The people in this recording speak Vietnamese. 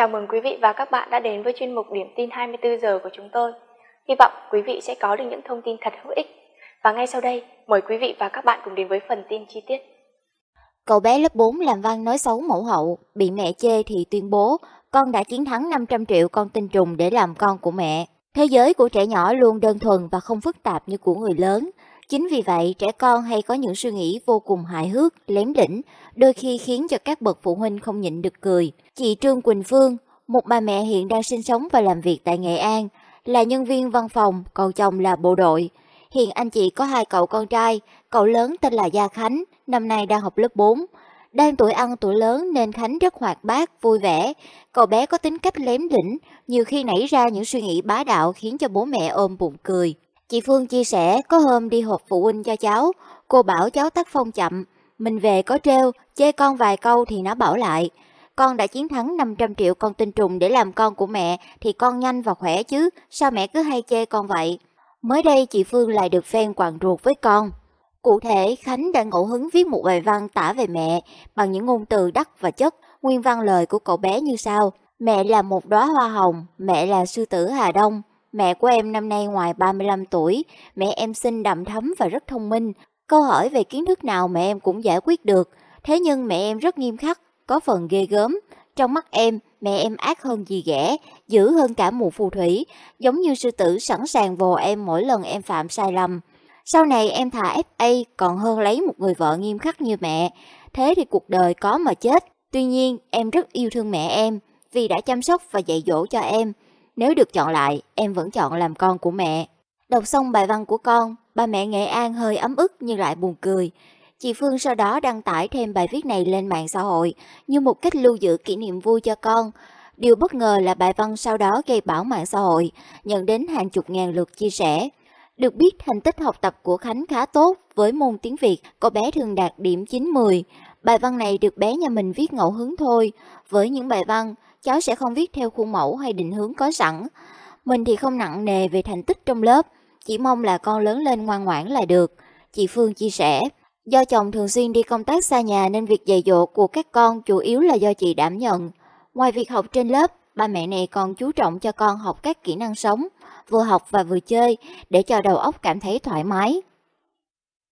Chào mừng quý vị và các bạn đã đến với chuyên mục Điểm tin 24 giờ của chúng tôi. Hy vọng quý vị sẽ có được những thông tin thật hữu ích. Và ngay sau đây, mời quý vị và các bạn cùng đến với phần tin chi tiết. Cậu bé lớp 4 làm văn nói xấu mẫu hậu, bị mẹ chê thì tuyên bố con đã chiến thắng 500 triệu con tinh trùng để làm con của mẹ. Thế giới của trẻ nhỏ luôn đơn thuần và không phức tạp như của người lớn. Chính vì vậy, trẻ con hay có những suy nghĩ vô cùng hài hước, lém lĩnh, đôi khi khiến cho các bậc phụ huynh không nhịn được cười. Chị Trương Quỳnh Phương, một bà mẹ hiện đang sinh sống và làm việc tại Nghệ An, là nhân viên văn phòng, còn chồng là bộ đội. Hiện anh chị có hai cậu con trai, cậu lớn tên là Gia Khánh, năm nay đang học lớp 4. Đang tuổi ăn tuổi lớn nên Khánh rất hoạt bát, vui vẻ. Cậu bé có tính cách lém lĩnh, nhiều khi nảy ra những suy nghĩ bá đạo khiến cho bố mẹ ôm bụng cười. Chị Phương chia sẻ có hôm đi hộp phụ huynh cho cháu, cô bảo cháu tắt phong chậm, mình về có treo, chê con vài câu thì nó bảo lại. Con đã chiến thắng 500 triệu con tinh trùng để làm con của mẹ thì con nhanh và khỏe chứ, sao mẹ cứ hay chê con vậy? Mới đây chị Phương lại được phen quàng ruột với con. Cụ thể, Khánh đã ngẫu hứng viết một bài văn tả về mẹ bằng những ngôn từ đắt và chất, nguyên văn lời của cậu bé như sau. Mẹ là một đóa hoa hồng, mẹ là sư tử Hà Đông, Mẹ của em năm nay ngoài 35 tuổi, mẹ em xinh đậm thấm và rất thông minh. Câu hỏi về kiến thức nào mẹ em cũng giải quyết được. Thế nhưng mẹ em rất nghiêm khắc, có phần ghê gớm. Trong mắt em, mẹ em ác hơn gì ghẻ, dữ hơn cả mụ phù thủy, giống như sư tử sẵn sàng vồ em mỗi lần em phạm sai lầm. Sau này em thả FA còn hơn lấy một người vợ nghiêm khắc như mẹ. Thế thì cuộc đời có mà chết. Tuy nhiên, em rất yêu thương mẹ em vì đã chăm sóc và dạy dỗ cho em. Nếu được chọn lại, em vẫn chọn làm con của mẹ. Đọc xong bài văn của con, ba mẹ Nghệ An hơi ấm ức nhưng lại buồn cười. Chị Phương sau đó đăng tải thêm bài viết này lên mạng xã hội như một cách lưu giữ kỷ niệm vui cho con. Điều bất ngờ là bài văn sau đó gây bão mạng xã hội, nhận đến hàng chục ngàn lượt chia sẻ. Được biết, thành tích học tập của Khánh khá tốt, với môn tiếng Việt, cô bé thường đạt điểm 9-10. Bài văn này được bé nhà mình viết ngẫu hứng thôi. Với những bài văn, cháu sẽ không viết theo khuôn mẫu hay định hướng có sẵn. Mình thì không nặng nề về thành tích trong lớp, chỉ mong là con lớn lên ngoan ngoãn là được. Chị Phương chia sẻ, do chồng thường xuyên đi công tác xa nhà nên việc dạy dỗ của các con chủ yếu là do chị đảm nhận. Ngoài việc học trên lớp, ba mẹ này còn chú trọng cho con học các kỹ năng sống, vừa học và vừa chơi để cho đầu óc cảm thấy thoải mái.